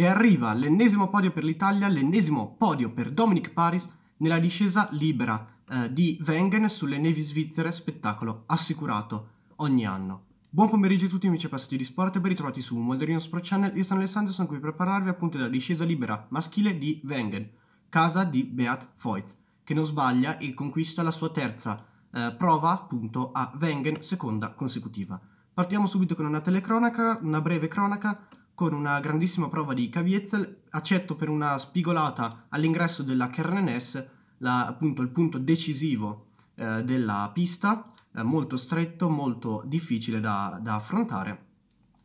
e arriva l'ennesimo podio per l'Italia, l'ennesimo podio per Dominic Paris nella discesa libera eh, di Wengen sulle nevi svizzere, spettacolo assicurato ogni anno. Buon pomeriggio a tutti amici appassionati di sport e ben ritrovati su Molderino Sport Channel, io sono Alessandro e sono qui per parlarvi appunto della discesa libera maschile di Wengen, casa di Beat Voigt, che non sbaglia e conquista la sua terza eh, prova appunto a Wengen, seconda consecutiva. Partiamo subito con una telecronaca, una breve cronaca con una grandissima prova di Caviezel, accetto per una spigolata all'ingresso della Kernenes, la, appunto il punto decisivo eh, della pista, eh, molto stretto, molto difficile da, da, affrontare,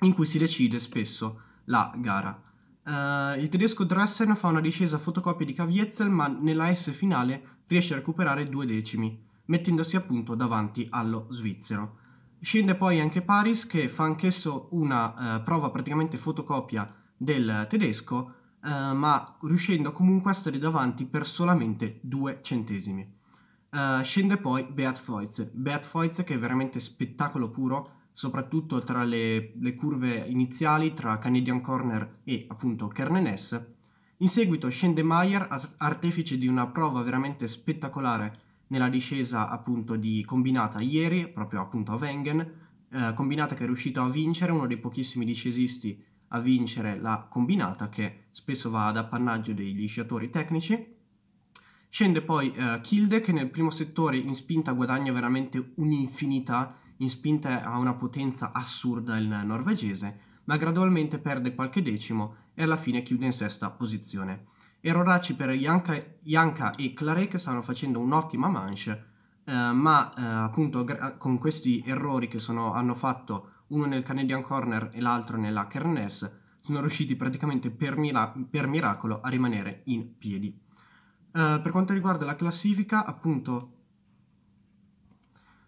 in cui si decide spesso la gara. Eh, il tedesco Dressen fa una discesa fotocopia di Caviezel, ma nella S finale riesce a recuperare due decimi, mettendosi appunto davanti allo svizzero. Scende poi anche Paris che fa anch'esso una eh, prova praticamente fotocopia del tedesco, eh, ma riuscendo comunque a stare davanti per solamente due centesimi. Eh, scende poi Beat Feutz, Beat Feutz che è veramente spettacolo puro, soprattutto tra le, le curve iniziali tra Canadian Corner e appunto Kerneness. In seguito scende Mayer, artefice di una prova veramente spettacolare nella discesa appunto di combinata ieri, proprio appunto a Wengen, eh, combinata che è riuscito a vincere, uno dei pochissimi discesisti a vincere la combinata che spesso va ad appannaggio degli sciatori tecnici. Scende poi eh, Kilde che nel primo settore in spinta guadagna veramente un'infinità, in spinta ha una potenza assurda il norvegese, ma gradualmente perde qualche decimo e alla fine chiude in sesta posizione e per Yanka, e Claret che stanno facendo un'ottima manche, eh, ma eh, appunto gra- con questi errori che sono, hanno fatto uno nel Canadian Corner e l'altro nella Kernes, sono riusciti praticamente per, mira- per miracolo a rimanere in piedi. Eh, per quanto riguarda la classifica, appunto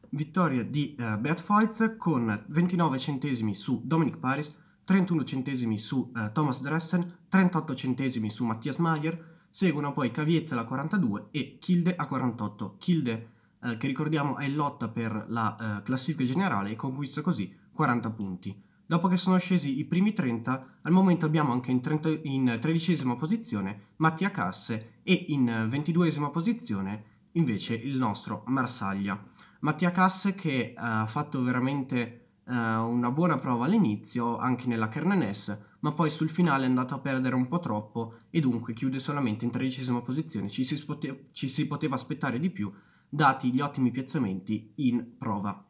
vittoria di eh, Beat Feutz con 29 centesimi su Dominic Paris, 31 centesimi su eh, Thomas Dressen, 38 centesimi su Mattias Maier, seguono poi Caviezza a 42 e Kilde a 48. Kilde eh, che ricordiamo è in lotta per la eh, classifica generale e conquista così 40 punti. Dopo che sono scesi i primi 30, al momento abbiamo anche in, 30, in tredicesima posizione Mattia Casse e in eh, ventiduesima posizione invece il nostro Marsaglia. Mattia Casse che ha fatto veramente eh, una buona prova all'inizio anche nella Kernenes, ma poi sul finale è andato a perdere un po' troppo e dunque chiude solamente in tredicesima posizione, ci si, spote- ci si poteva aspettare di più dati gli ottimi piazzamenti in prova.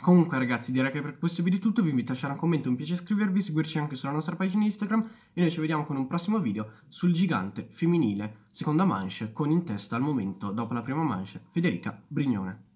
Comunque ragazzi direi che per questo video è tutto, vi invito a lasciare un commento, un piacere iscrivervi, seguirci anche sulla nostra pagina Instagram e noi ci vediamo con un prossimo video sul gigante femminile, seconda manche, con in testa al momento, dopo la prima manche, Federica Brignone.